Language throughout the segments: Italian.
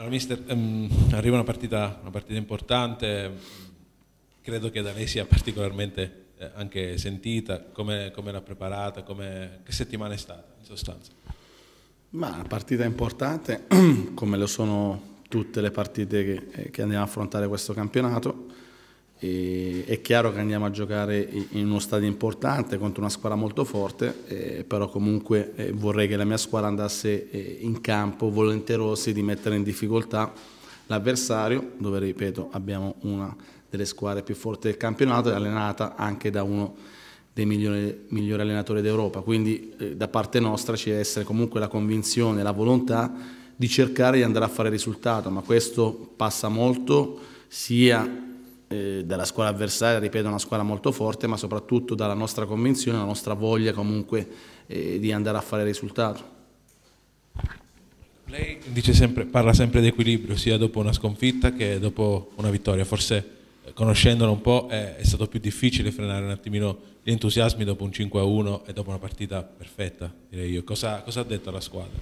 Allora, mister, um, arriva una partita, una partita, importante, credo che da lei sia particolarmente eh, anche sentita, come, come l'ha preparata, come, che settimana è stata in sostanza? Ma una partita importante, come lo sono tutte le partite che, eh, che andiamo a affrontare questo campionato, e è chiaro che andiamo a giocare in uno stadio importante contro una squadra molto forte, eh, però comunque eh, vorrei che la mia squadra andasse eh, in campo volenterosi di mettere in difficoltà l'avversario, dove ripeto abbiamo una delle squadre più forti del campionato e allenata anche da uno dei migliori, migliori allenatori d'Europa, quindi eh, da parte nostra ci deve essere comunque la convinzione, la volontà di cercare di andare a fare risultato, ma questo passa molto sia eh, dalla squadra avversaria, ripeto, una squadra molto forte, ma soprattutto dalla nostra convinzione, la nostra voglia comunque eh, di andare a fare risultato. Lei sempre, parla sempre di equilibrio, sia dopo una sconfitta che dopo una vittoria. Forse eh, conoscendolo un po' è, è stato più difficile frenare un attimino gli entusiasmi dopo un 5-1 e dopo una partita perfetta, direi io. Cosa, cosa ha detto la squadra?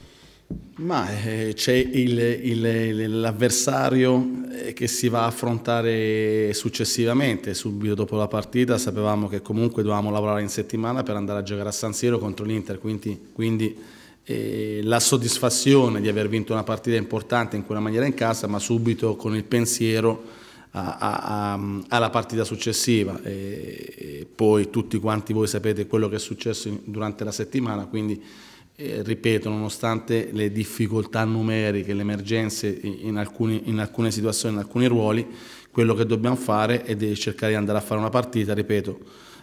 Ma eh, c'è l'avversario eh, che si va a affrontare successivamente, subito dopo la partita sapevamo che comunque dovevamo lavorare in settimana per andare a giocare a San Siro contro l'Inter, quindi, quindi eh, la soddisfazione di aver vinto una partita importante in quella maniera in casa, ma subito con il pensiero a, a, a, alla partita successiva. E, e poi tutti quanti voi sapete quello che è successo in, durante la settimana, quindi eh, ripeto, nonostante le difficoltà numeriche, le emergenze in, alcuni, in alcune situazioni, in alcuni ruoli, quello che dobbiamo fare è di cercare di andare a fare una partita, ripeto,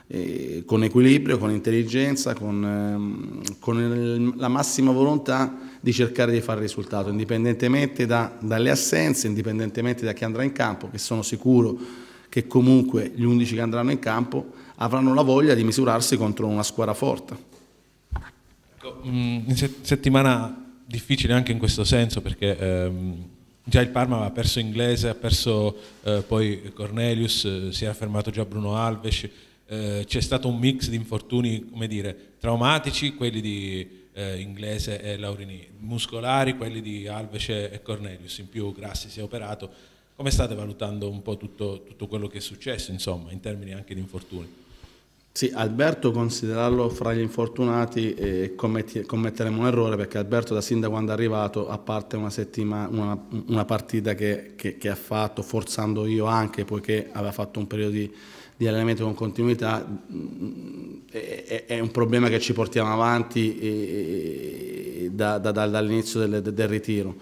eh, con equilibrio, con intelligenza, con, ehm, con il, la massima volontà di cercare di fare risultato, indipendentemente da, dalle assenze, indipendentemente da chi andrà in campo, che sono sicuro che comunque gli 11 che andranno in campo avranno la voglia di misurarsi contro una squadra forte in settimana difficile anche in questo senso perché ehm, già il Parma aveva perso Inglese, ha perso eh, poi Cornelius, eh, si era fermato già Bruno Alves, eh, c'è stato un mix di infortuni come dire, traumatici, quelli di eh, Inglese e Laurini, muscolari, quelli di Alves e Cornelius, in più Grassi si è operato. Come state valutando un po' tutto, tutto quello che è successo insomma, in termini anche di infortuni? Sì, Alberto considerarlo fra gli infortunati eh, commetti, commetteremo un errore perché Alberto da sin da quando è arrivato, a parte una, settima, una, una partita che, che, che, ha fatto, forzando io anche poiché aveva fatto un periodo di, di allenamento con continuità, mh, mm, è, è, un problema che ci portiamo avanti e, eh, e da, da, da, dall'inizio del, del, ritiro.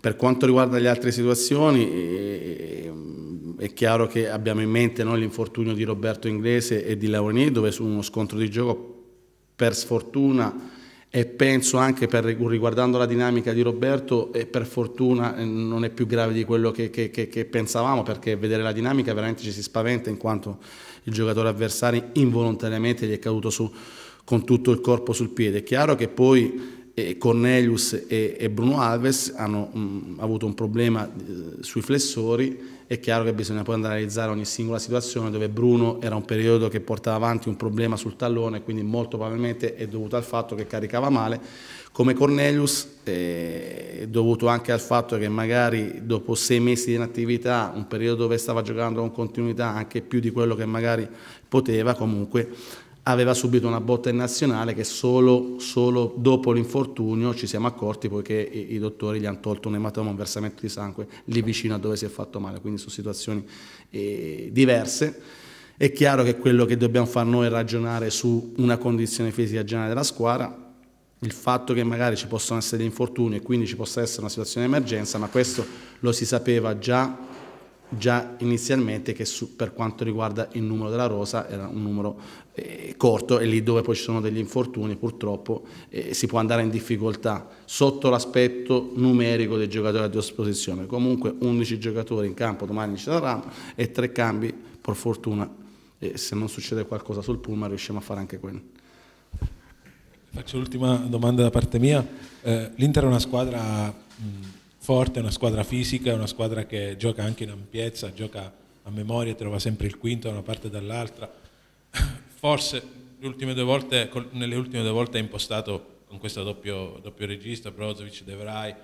Per quanto riguarda le altre situazioni... E, eh, è chiaro che abbiamo in mente no, l'infortunio di Roberto Inglese e di Laureni, dove su uno scontro di gioco, per sfortuna e penso anche per, riguardando la dinamica di Roberto, e per fortuna eh, non è più grave di quello che, che, che, che pensavamo, perché vedere la dinamica veramente ci si spaventa, in quanto il giocatore avversario involontariamente gli è caduto su, con tutto il corpo sul piede. È chiaro che poi eh, e Cornelius e, Bruno Alves hanno mh, mm, avuto un problema eh, sui flessori è chiaro che bisogna poi analizzare ogni singola situazione dove Bruno era un periodo che portava avanti un problema sul tallone, quindi molto probabilmente è dovuto al fatto che caricava male, come Cornelius eh, è dovuto anche al fatto che magari dopo sei mesi di inattività, un periodo dove stava giocando con continuità anche più di quello che magari poteva, comunque aveva subito una botta in nazionale che solo, solo dopo l'infortunio ci siamo accorti poiché i, i, dottori gli hanno tolto un ematoma, un versamento di sangue lì vicino a dove si è fatto male, quindi sono situazioni eh, diverse. È chiaro che quello che dobbiamo fare noi è ragionare su una condizione fisica generale della squadra, il fatto che magari ci possano essere infortuni e quindi ci possa essere una situazione di emergenza, ma questo lo si sapeva già già inizialmente che su, per quanto riguarda il numero della rosa era un numero eh, corto e lì dove poi ci sono degli infortuni purtroppo eh, si può andare in difficoltà sotto l'aspetto numerico dei giocatori a disposizione. Comunque 11 giocatori in campo domani ci saranno e tre cambi per fortuna e eh, se non succede qualcosa sul pullman riusciamo a fare anche quello. Faccio l'ultima domanda da parte mia. Eh, L'Inter è una squadra... Mh, forte, una squadra fisica, una squadra che gioca anche in ampiezza, gioca a memoria, trova sempre il quinto da una parte e dall'altra. Forse ultime volte, nelle ultime due volte è impostato con questo doppio, doppio regista, Brozovic, De Vrij.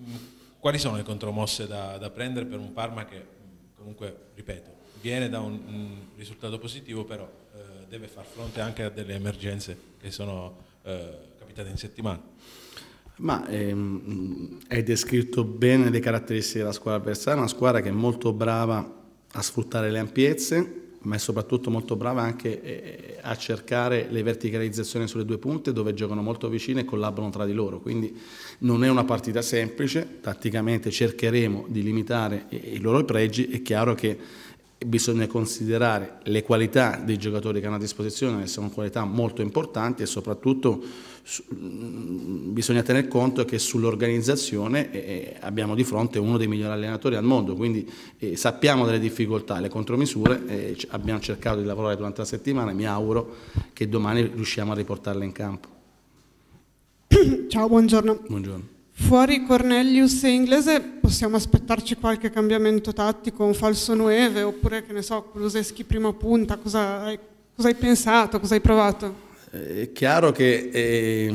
Mm, quali sono le contromosse da, da, prendere per un Parma che mm, comunque, ripeto, viene da un, un risultato positivo, però eh, deve far fronte anche a delle emergenze che sono eh, capitate in settimana? Ma ehm, hai descritto bene le caratteristiche della squadra avversaria, una squadra che è molto brava a sfruttare le ampiezze, ma è soprattutto molto brava anche eh, a cercare le verticalizzazioni sulle due punte dove giocano molto vicine e collaborano tra di loro, quindi non è una partita semplice, tatticamente cercheremo di limitare eh, i loro pregi, è chiaro che bisogna considerare le qualità dei giocatori che hanno a disposizione, che sono qualità molto importanti e soprattutto Mm, bisogna tener conto che sull'organizzazione eh, eh, abbiamo di fronte uno dei migliori allenatori al mondo, quindi eh, sappiamo delle difficoltà, le contromisure, abbiamo cercato di lavorare durante la settimana e mi auguro che domani riusciamo a riportarle in campo. Ciao, buongiorno. Buongiorno. Fuori Cornelius e Inglese possiamo aspettarci qualche cambiamento tattico, un falso 9 oppure che ne so, Kuluseschi prima punta, cosa hai, cosa hai pensato, cosa hai provato? È chiaro che eh,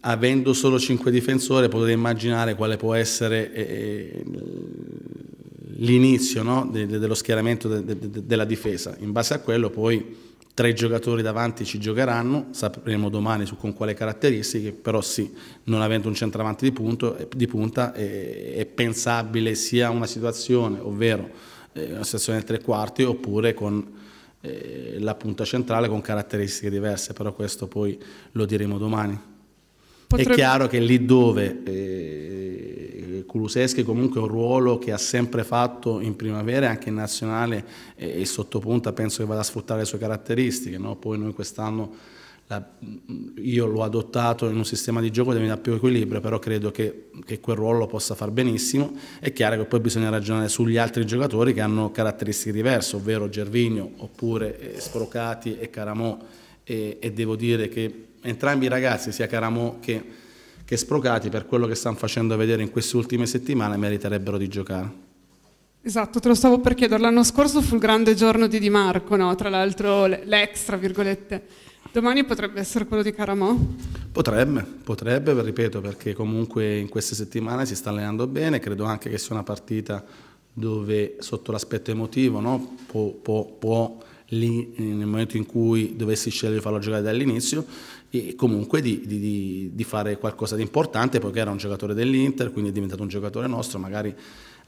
avendo solo 5 difensori potete immaginare quale può essere eh, ehm, l'inizio no? de de dello schieramento de della difesa. In base a quello poi tre giocatori davanti ci giocheranno, sapremo domani su con quale caratteristiche, però sì, non avendo un centravanti di, punto, eh, di punta è, è, pensabile sia una situazione, ovvero eh, una situazione del tre quarti, oppure con eh, la punta centrale con caratteristiche diverse, però questo poi lo diremo domani. Potrebbe... È chiaro che lì dove eh, Kuluseschi comunque un ruolo che ha sempre fatto in primavera e anche in nazionale eh, e sottopunta penso che vada a sfruttare le sue caratteristiche, no? poi noi quest'anno la, mm, io l'ho adottato in un sistema di gioco che mi dà più equilibrio, però credo che, che, quel ruolo possa far benissimo. È chiaro che poi bisogna ragionare sugli altri giocatori che hanno caratteristiche diverse, ovvero Gervinio oppure eh, Sprocati e Caramò. E, e, devo dire che entrambi i ragazzi, sia Caramò che, che Sprocati, per quello che stanno facendo vedere in queste ultime settimane, meriterebbero di giocare. Esatto, te lo stavo per chiedere. L'anno scorso fu il grande giorno di Di Marco, no? tra l'altro l'ex, tra virgolette. Domani potrebbe essere quello di Caramò? Potrebbe, potrebbe, ripeto, perché comunque in queste settimane si sta allenando bene, credo anche che sia una partita dove sotto l'aspetto emotivo no? può, può, può lì, nel momento in cui dovessi scegliere di farlo giocare dall'inizio e comunque di, di, di fare qualcosa di importante, poiché era un giocatore dell'Inter, quindi è diventato un giocatore nostro, magari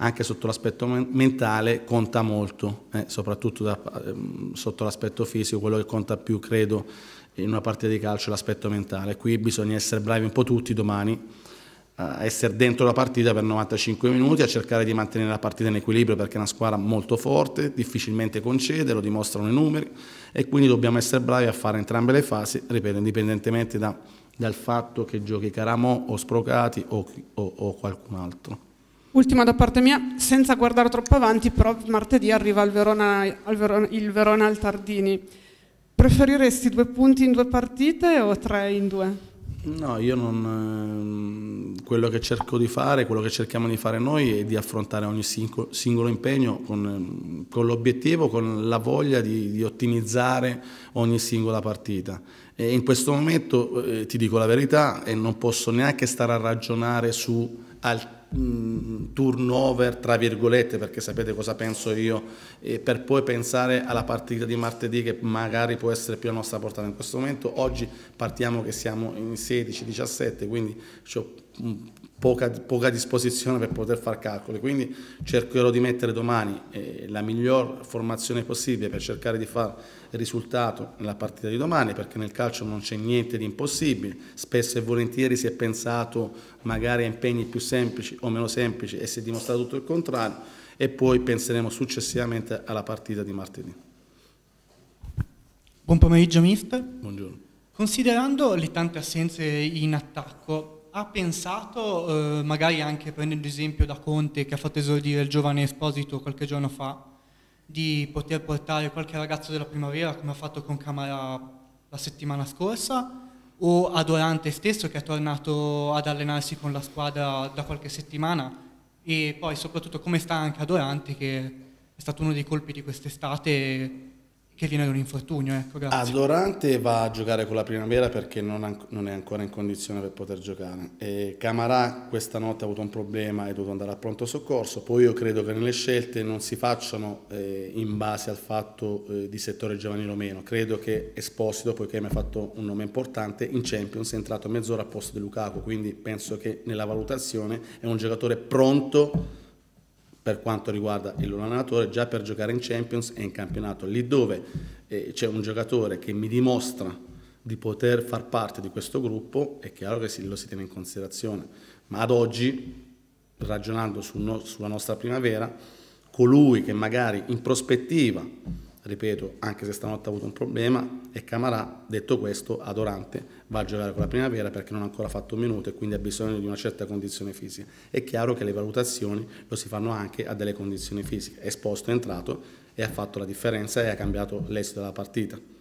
anche sotto l'aspetto mentale conta molto, eh, soprattutto da, ehm, sotto l'aspetto fisico, quello che conta più credo in una partita di calcio è l'aspetto mentale, qui bisogna essere bravi un po' tutti domani, a eh, essere dentro la partita per 95 minuti, a cercare di mantenere la partita in equilibrio perché è una squadra molto forte, difficilmente concede, lo dimostrano i numeri e quindi dobbiamo essere bravi a fare entrambe le fasi, ripeto, indipendentemente da, dal fatto che giochi Caramo o Sprocati o, o, o qualcun altro. Ultima da parte mia, senza guardare troppo avanti, però martedì arriva il Verona al, Verona, il Verona al Tardini. Preferiresti due punti in due partite o tre in due? No, io non... Ehm, quello che cerco di fare, quello che cerchiamo di fare noi è di affrontare ogni singolo impegno con, ehm, con l'obiettivo, con la voglia di, di ottimizzare ogni singola partita in questo momento eh, ti dico la verità e non posso neanche stare a ragionare su altri Mm, turnover, tra virgolette, perché sapete cosa penso io, per poi pensare alla partita di martedì che magari può essere più a nostra portata in questo momento. Oggi partiamo che siamo in 16-17, quindi ho mm, poca, poca, disposizione per poter fare calcoli, quindi cercherò di mettere domani eh, la miglior formazione possibile per cercare di fare risultato nella partita di domani, perché nel calcio non c'è niente di impossibile, spesso e volentieri si è pensato magari a impegni più semplici o meno semplici e si è dimostrato tutto il contrario e poi penseremo successivamente alla partita di martedì. Buon pomeriggio mister. Buongiorno. Considerando le tante assenze in attacco, ha pensato, eh, magari anche prendendo esempio da Conte che ha fatto esordire il giovane Esposito qualche giorno fa, di poter portare qualche ragazzo della primavera come ha fatto con Camara la settimana scorsa o a Adorante stesso che è tornato ad allenarsi con la squadra da qualche settimana e poi soprattutto come sta anche a Adorante che è stato uno dei colpi di quest'estate che viene da un infortunio. Ecco, grazie. va a giocare con la primavera perché non, non è ancora in condizione per poter giocare. E Camarà questa notte ha avuto un problema e è dovuto andare a pronto soccorso. Poi io credo che nelle scelte non si facciano eh, in base al fatto eh, di settore giovanile o meno. Credo che Esposito, poiché mi ha fatto un nome importante, in Champions è entrato mezz'ora a posto di Lukaku, quindi penso che nella valutazione è un giocatore pronto per quanto riguarda il loro allenatore, già per giocare in Champions e in campionato, lì dove eh, c'è un giocatore che mi dimostra di poter far parte di questo gruppo, è chiaro che si, lo si tiene in considerazione. Ma ad oggi, ragionando sul no, sulla nostra primavera, colui che magari in prospettiva ripeto, anche se stanotte ha avuto un problema, e Camarà, detto questo, Adorante va a giocare con la primavera perché non ha ancora fatto un minuto e quindi ha bisogno di una certa condizione fisica. È chiaro che le valutazioni lo si fanno anche a delle condizioni fisiche. È Esposto è entrato e ha fatto la differenza e ha cambiato l'esito della partita.